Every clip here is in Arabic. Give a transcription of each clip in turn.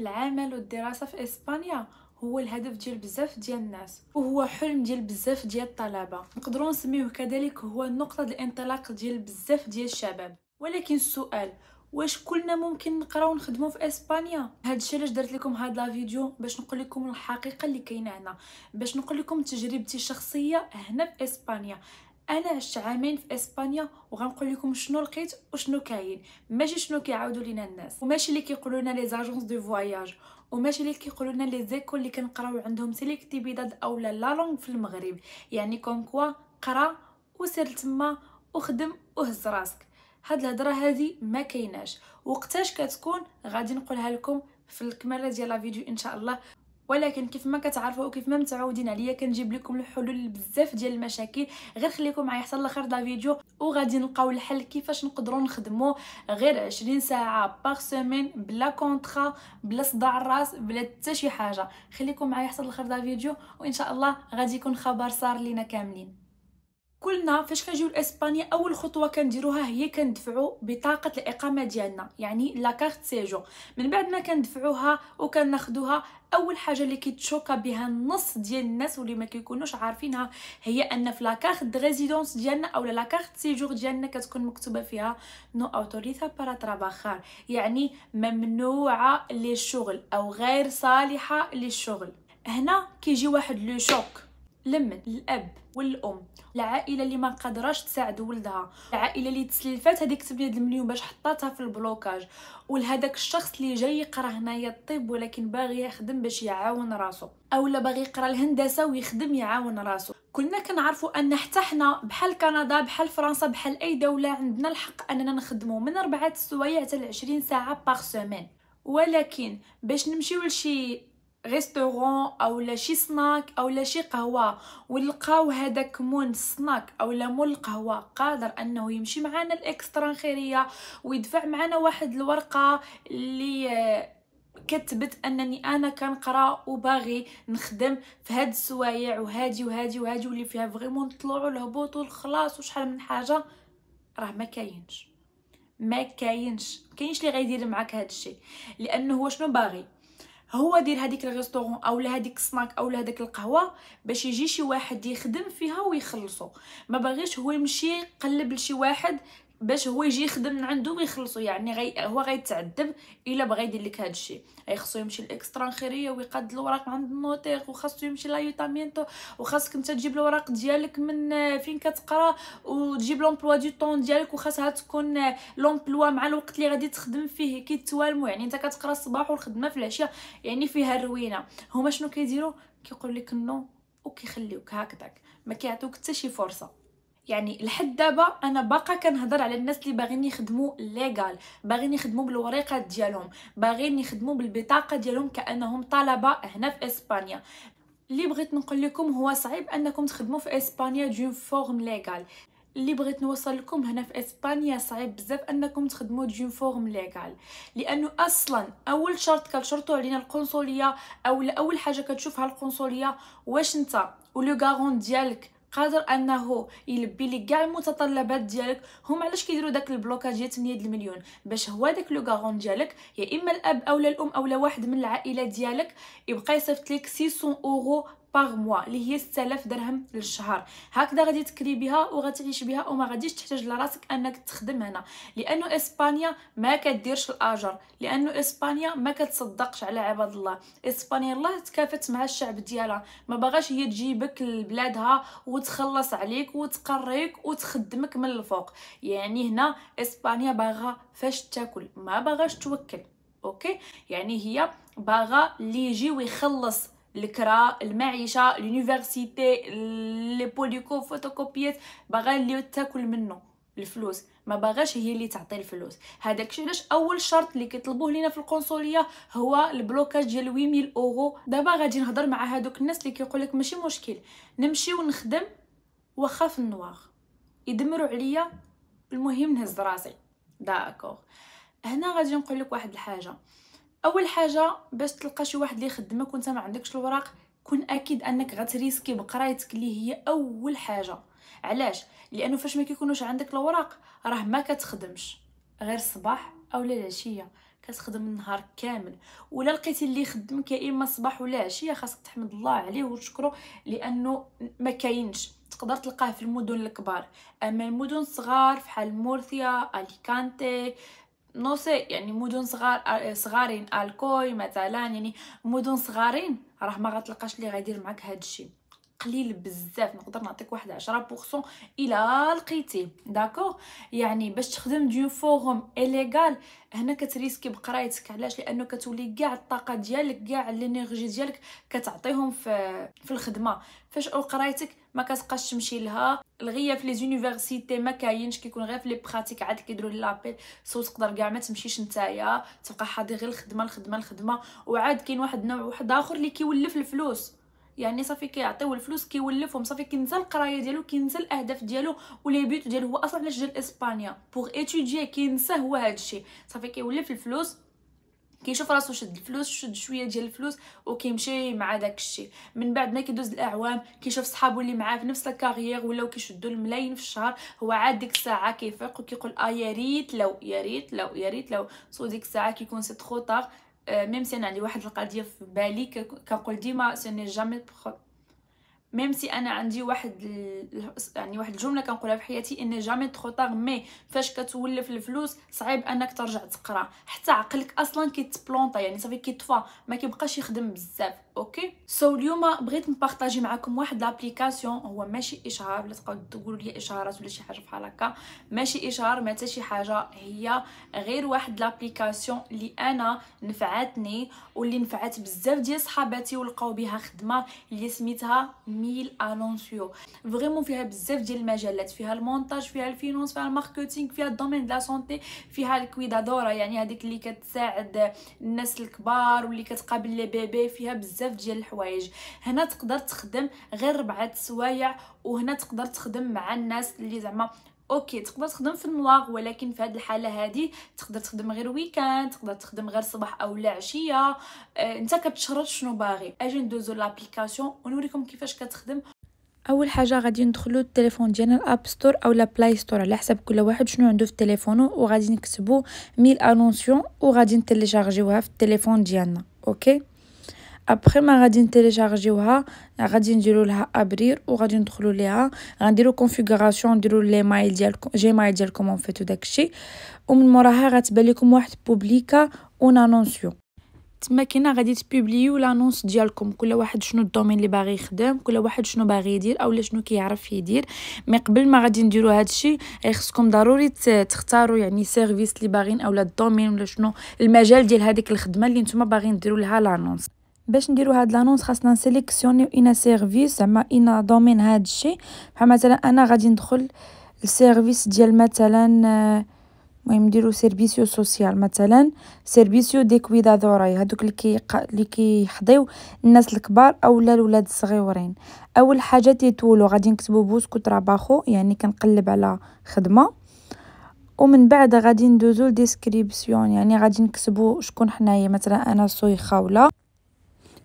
العمل والدراسه في اسبانيا هو الهدف ديال بزاف ديال الناس وهو حلم ديال بزاف ديال الطلبه نقدروا نسميوه كذلك هو نقطه الانطلاق ديال بزاف ديال الشباب ولكن السؤال واش كلنا ممكن نقراو ونخدمو في اسبانيا هذا الشيء علاش درت لكم هاد لا فيديو باش نقول لكم الحقيقه اللي كاينه هنا باش نقول لكم تجربتي الشخصيه هنا في اسبانيا انا عشت عامين في اسبانيا وغنقول لكم شنو لقيت وشنو كاين ماشي شنو كيعاودوا لينا الناس وماشي اللي كيقولوا لنا لي زاجونس دو فواياج وماشي اللي كيقولوا لنا لي زيكول اللي كنقراو عندهم سيليكتيفيداد اولا لا لونغ في المغرب يعني كون كوا قرا وسير تما وخدم وهز راسك هاد الهضره هادي ما كايناش وقتاش كتكون غادي نقولها لكم في الكماله ديال لا فيديو ان شاء الله ولكن كيف ما كتعرفوا وكيف ما متعودين عليا كنجيب لكم الحلول بزاف ديال المشاكل غير خليكم معايا حتى لاخر دا فيديو وغادي نلقاو الحل كيفاش نقدروا نخدموا غير 20 ساعه باغ سيمين بلا كونطرا بلا صداع الراس بلا حتى شي حاجه خليكم معايا حتى لاخر دا فيديو وان شاء الله غادي يكون خبر صار لينا كاملين كلنا فاش كنجيو لاسبانيا اول خطوه كنديروها هي كندفعو بطاقه الاقامه ديالنا يعني لا كارت سيجور من بعد ما كندفعوها وكناخذوها اول حاجه اللي كيتشوكا بها النص ديال الناس واللي ما كيكونوش عارفينها هي ان في لا كارت ريزيدونس ديالنا لا كارت سيجور ديالنا كتكون مكتوبه فيها نو اوتوريتا بارا تراباخار يعني ممنوعه للشغل او غير صالحه للشغل هنا كيجي واحد لو شوك لمن الاب والام العائله اللي ما قدراش تساعد ولدها العائله اللي تسلفات هذيك 8 المليون باش حطاتها في البلوكاج ولهذاك الشخص اللي جاي يقرا هنايا الطب ولكن باغي يخدم باش يعاون راسو اولا باغي يقرا الهندسه ويخدم يعاون راسو كلنا كنعرفوا ان حتى حنا بحال كندا بحال فرنسا بحال اي دوله عندنا الحق اننا نخدموا من 4 السوايع حتى ل 20 ساعه باغ سيمين ولكن باش نمشيو لشي ريستورون اولا شي سناك اولا شي قهوه ولقاو هذاك مول او اولا مول القهوه قادر انه يمشي معنا الاكسترا خيريه ويدفع معنا واحد الورقه اللي آه، كتبت انني انا كنقرا وباغي نخدم في هاد السوايع وهادي وهادي وهادي واللي فيها فريمون الطلوع والهبوط والخلاص وشحال من حاجه راه ما كاينش ما كاينش كاينش اللي غيدير معاك هاد الشيء لانه هو شنو باغي هو دير هذيك الريستورون او لهذيك السناك او لهذيك القهوه باش يجي شي واحد يخدم فيها ويخلصو ما باغيش هو يمشي يقلب لشي واحد باش هو يجي يخدم من عنده ويخلصو يعني غي هو غيتعذب الا بغى يدير لك هذا الشيء خصو يمشي للاكسترا خيريه ويقاد الوراق عند النوتير وخاصو يمشي لايوتامينتو وخاصك انت تجيب الوراق ديالك من آه، فين كتقرا وتجيب لومبلوا دي طون ديالك وخاصها تكون آه، لومبلوا مع الوقت اللي غادي تخدم فيه كيتوالمو يعني انت كتقرا الصباح والخدمه في العشيه يعني فيها الروينه هما شنو كيديروا كيقول لك نو وكيخليوك هكذاك ما كيعطيوك حتى شي فرصه يعني لحد دابا انا باقا كنهضر على الناس اللي باغيين يخدموا ليغال باغيين يخدموا بالوريقه ديالهم باغيين يخدموا بالبطاقه ديالهم كانهم طلبه هنا في اسبانيا اللي بغيت نقول لكم هو صعيب انكم تخدموا في اسبانيا دون فورم ليغال اللي بغيت نوصل لكم هنا في اسبانيا صعيب بزاف انكم تخدموا دون فورم ليغال لانه اصلا اول شرط كتشرطوا علينا القنصليه او اول حاجه كتشوفها القنصليه واش انت ولو غارون ديالك قادر انه يلبي لي كاع المتطلبات ديالك هما علاش كيديروا داك البلوكاج ديال 8 المليون باش هو داك لو غارون ديالك يا اما الاب اولا الام اولا واحد من العائله ديالك يبقى يصيفط لك 600 اورو باغ موا اللي هي 6000 درهم للشهر هكذا غادي تكري بها وغتعيش بها وما غاديش تحتاج لراسك انك تخدم هنا لانه اسبانيا ما كديرش الاجر لانه اسبانيا ما كتصدقش على عباد الله اسبانيا الله تكافت مع الشعب ديالها ما باغاش هي تجيبك لبلادها وتخلص عليك وتقريك وتخدمك من الفوق يعني هنا اسبانيا باغا فاش تاكل ما باغاش توكل اوكي يعني هي باغا اللي يجي ويخلص الكرا المعيشه لونيفرسيتي لي بوليكو فوتوكوبيات باغا اللي تاكل منه الفلوس ما باغاش هي اللي تعطي الفلوس هذاك الشيء علاش اول شرط اللي كيطلبوه لينا في القنصليه هو البلوكاج ديال 8000 اورو دابا غادي نهضر مع هادوك الناس اللي كيقول لك ماشي مشكل نمشي ونخدم واخا في النوار يدمروا عليا المهم نهز راسي داكور هنا غادي نقول لك واحد الحاجه اول حاجه باش تلقى شي واحد اللي يخدمك وانت ما عندكش الوراق كن اكيد انك غتريسكي بقرايتك اللي هي اول حاجه علاش لانه فاش ما كيكونوش عندك الوراق راه ما كتخدمش غير الصباح او العشيه كتخدم النهار كامل ولا لقيتي اللي يخدمك يا اما الصباح ولا عشيه خاصك تحمد الله عليه وتشكره لانه ما كاينش تقدر تلقاه في المدن الكبار اما المدن الصغار فحال مورثيا اليكانتي نوسي يعني مدن صغار آه، صغارين الكوي مثلا يعني مدن صغارين راه ما غتلقاش اللي غيدير معاك هذا الشيء قليل بزاف نقدر نعطيك واحد 10% الى لقيتي داكوغ يعني باش تخدم دي فوروم ايليغال هنا كتريسكي بقرايتك علاش لانه كتولي كاع الطاقه ديالك كاع الانرجي ديالك كتعطيهم في في الخدمه فاش قرايتك ما كتبقاش تمشي لها الغيه في لي زونيفرسيتي ما كاينش كيكون غير في لي براتيك عاد كيديروا لابيل سو تقدر كاع ما تمشيش نتايا تبقى حاضر غير الخدمه الخدمه الخدمه وعاد كاين واحد النوع واحد اخر اللي كيولف الفلوس يعني صافي كيعطيو الفلوس كيولفهم صافي كينسى القرايه ديالو كينسى الاهداف ديالو ولي بيوت ديالو هو اصلا علاش جا لاسبانيا بوغ اتيديي كينسى هو هادشي صافي كيولف الفلوس كيشوف راسو شد الفلوس شد شويه ديال الفلوس وكيمشي مع داك الشيء من بعد ما كيدوز الاعوام كيشوف صحابو اللي معاه في نفس الكارير ولاو كيشدوا الملايين في الشهر هو عاد ديك الساعه كيفيق وكيقول اه يا ريت لو يا ريت لو يا ريت لو سو ديك الساعه كيكون سي ترو طار ميم سي انا عندي واحد القضيه في بالي كنقول ديما سي ني جامي ميم سي انا عندي واحد ال... يعني واحد الجمله كنقولها في حياتي ان جامي ترو طار مي فاش كتولف الفلوس صعيب انك ترجع تقرا حتى عقلك اصلا كيتبلونطا يعني صافي كيطفى ما كيبقاش يخدم بزاف اوكي سو so, اليوم بغيت نبارطاجي معكم واحد لابليكاسيون هو ماشي اشهار ولا تبقاو تقولوا لي اشهارات ولا شي حاجه بحال هكا ماشي اشهار ما شي حاجه هي غير واحد لابليكاسيون اللي انا نفعتني واللي نفعت بزاف ديال صحاباتي ولقاو بها خدمه اللي سميتها ميل انونسيو فريمون فيها بزاف ديال المجالات فيها المونتاج فيها الفينونس فيها الماركتينغ فيها الدومين دو سونتي فيها الكويدادورا يعني هذيك اللي كتساعد الناس الكبار واللي كتقابل لي بيبي فيها بزاف بزاف ديال الحوايج هنا تقدر تخدم غير ربعه سوايع وهنا تقدر تخدم مع الناس اللي زعما اوكي تقدر تخدم في النواغ ولكن في هذه الحاله هذه تقدر تخدم غير ويكاند تقدر تخدم غير صباح او لا عشيه آه، انت كتشرط شنو باغي اجي ندوزو لابليكاسيون ونوريكم كيفاش كتخدم اول حاجه غادي ندخلو التليفون ديالنا الاب ستور او لا بلاي ستور على حسب كل واحد شنو عنده في تليفونه وغادي نكتبو ميل انونسيون وغادي نتليشارجيوها في التليفون ديالنا اوكي ابخي ما غادي نتيليشارجيوها غادي نديرو لها ابرير وغادي ندخلو ليها غنديرو كونفيغوراسيون نديرو لي مايل ديالكم مايل ديالكم اون فيت داكشي ومن موراها غتبان لكم واحد بوبليكا اون انونسيو تما كاينه غادي تبوبليو لانونس ديالكم كل واحد شنو الدومين اللي باغي يخدم كل واحد شنو باغي يدير اولا شنو كيعرف يدير مي قبل ما غادي نديرو هادشي خصكم ضروري تختاروا يعني سيرفيس اللي باغين اولا الدومين ولا شنو المجال ديال هذيك الخدمه اللي نتوما باغين ديروا لها لانونس باش نديرو هاد لانونس خاصنا نسيليكسيونيو اون سيرفيس زعما اون دومين هاد الشيء بحال مثلا انا غادي ندخل السيرفيس ديال مثلا المهم نديرو سيرفيسيو سوسيال مثلا سيرفيسيو دي كويدادوراي هادوك اللي كي اللي كيحضيو الناس الكبار اولا الولاد الصغيورين اول حاجه تيتولو غادي نكتبو بوسكو تراباخو يعني كنقلب على خدمه ومن بعد غادي ندوزو لديسكريبسيون يعني غادي نكتبو شكون حنايا مثلا انا سويخه ولا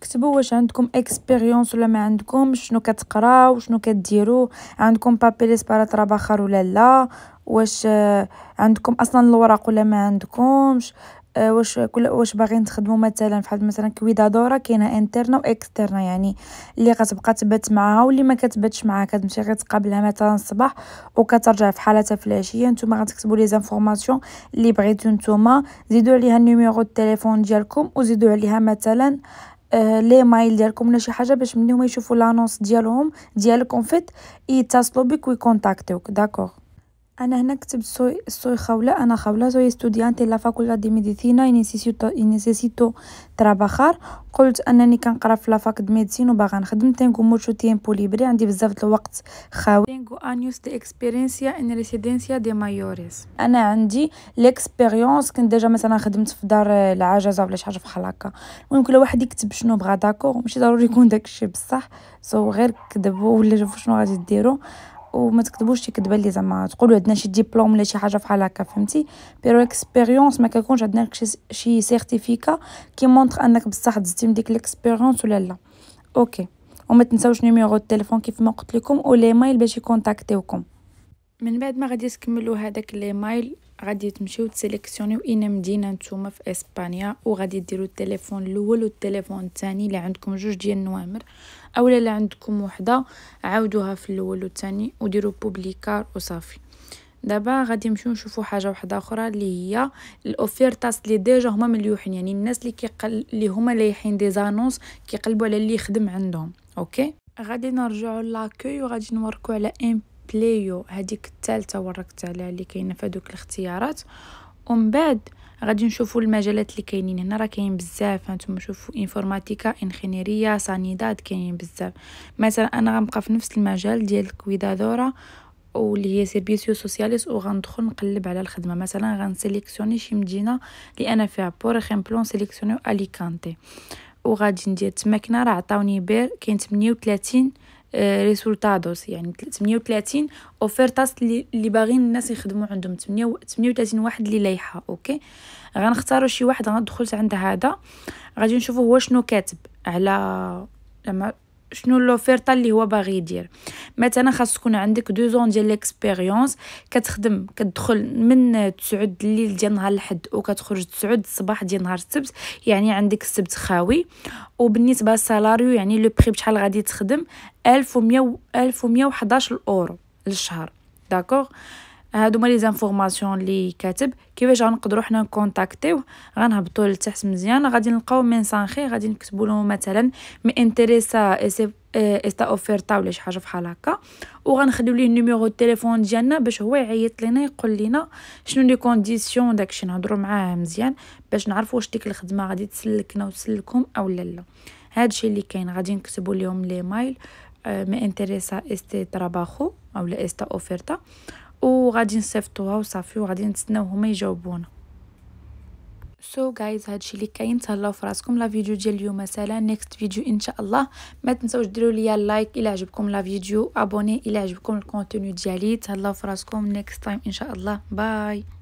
كتبوا واش عندكم اكسبيريونس ولا ما عندكم شنو كتقراو شنو كديروا عندكم بابي لي رابخر ولا لا واش آه، عندكم اصلا الوراق ولا ما عندكمش آه، واش كل واش باغيين تخدموا مثلا فحال مثلا كويدادوره كاينه انترنا واكسترنا يعني اللي كتبقى تبات معاها واللي ما كتباتش معاها كتمشي غير تقابلها مثلا الصباح وكترجع في حالتها في العشيه نتوما غتكتبوا لي زانفورماسيون اللي بغيتو نتوما زيدوا عليها النيميرو التليفون ديالكم وزيدوا عليها مثلا آه لي مايل ديالكم ولا شي حاجه باش مني هما يشوفوا لانونس ديالهم ديالك اون فيت يتصلوا بك ويكونتاكتيوك داكوغ انا هنا كتبت سوي سوي خولة انا خولة سوي ستوديانتي لا facultad دي ميديسينا اي نيسيسيتو y قلت انني كنقرا في لافاك د ميديسين وباغا نخدم tengo mucho tiempo ليبري عندي بزاف د الوقت خاوي تينكو انيوس دي اكسبيرينسيا ان residencia دي مايوريس انا عندي ليكسبيريونس كنت ديجا مثلا خدمت في دار العجزه ولا شي حاجه بحال هكا المهم كل واحد يكتب شنو بغا داكور ماشي ضروري يكون داكشي بصح سو غير كذب ولا شوف شنو غادي ديروا وما تكتبوش شي كذبه اللي زعما تقولوا عندنا شي ديبلوم ولا شي حاجه فحال هكا فهمتي بيرو اكسبيريونس ما كيكونش عندنا شي سيرتيفيكا كي مونتر انك بصح دزتي من ديك الاكسبيريونس ولا لا اوكي وما تنساوش نيميرو التليفون كيف ما قلت لكم ولي مايل باش يكونتاكتيوكم من بعد ما غادي تكملوا هذاك لي مايل غادي تمشيو تسيليكسيونيو اين مدينه نتوما في اسبانيا وغادي ديروا التليفون الاول والتليفون الثاني اللي عندكم جوج ديال النوامر اولا اللي عندكم وحده عاودوها في الاول والثاني وديروا بوبليكار وصافي دابا غادي نمشيو نشوفوا حاجه واحده اخرى اللي هي الاوفيرتاس اللي ديجا هما مليوحين يعني الناس اللي كيقل اللي هما لايحين دي زانونس كيقلبوا على اللي يخدم عندهم اوكي غادي نرجعوا لاكوي وغادي نوركو على ام بلايو هذيك الثالثه وركت عليها اللي كاينه في هذوك الاختيارات ومن بعد غادي نشوفوا المجالات اللي كاينين هنا راه كاين بزاف هانتوما شوفوا انفورماتيكا انجينيريا سانيداد كاينين بزاف مثلا انا غنبقى في نفس المجال ديال الكويدادورا واللي هي سيربيسيو سوسياليس وغندخل نقلب على الخدمه مثلا غنسيليكسيوني شي مدينه اللي انا فيها بور اكزامبل سيليكسيونيو اليكانتي وغادي ندير تماكنا راه عطاوني بير كاين 38 ريسولتادوس آه، يعني 38 اوفيرتاس اللي باغيين الناس يخدموا عندهم 38 واحد اللي لايحه اوكي غنختاروا شي واحد غندخل عند هذا غادي نشوفوا هو شنو كاتب على لما شنو لوفيرتا اللي هو باغي يدير مثلا خاص تكون عندك دو زون ديال ليكسبيريونس كتخدم كتدخل من 9 الليل ديال نهار الحد وكتخرج 9 الصباح ديال نهار السبت يعني عندك السبت خاوي وبالنسبه للسالاريو يعني لو بري بشحال غادي تخدم 1100 1111 اورو للشهر داكوغ هادو هما لي زانفورماسيون لي كاتب كيفاش غنقدروا حنا نكونتاكتيوه غنهبطوا لتحت مزيان غادي نلقاو ميسانخي غادي نكتبوا له مثلا مي انتريسا اي استا اوفيرتا ولا شي حاجه بحال هكا وغنخليو ليه النيميرو التليفون ديالنا باش هو يعيط لينا يقول لينا شنو لي كونديسيون داكشي نهضروا معاه مزيان باش نعرفوا واش ديك الخدمه غادي تسلكنا وتسلكهم او لا لا هادشي اللي كاين غادي نكتبوا ليهم لي مايل مي انتريسا استي تراباخو اولا استا اوفيرتا وغادي نصيفطوها وصافي وغادي نتسناو هما يجاوبونا سو جايز هادشي اللي كاين تهلاو في راسكم لا فيديو ديال اليوم مثلا نيكست فيديو ان شاء الله ما تنساوش ديروا ليا لايك الا عجبكم لا فيديو ابوني الا عجبكم الكونتوني ديالي تهلاو في راسكم نيكست تايم ان شاء الله باي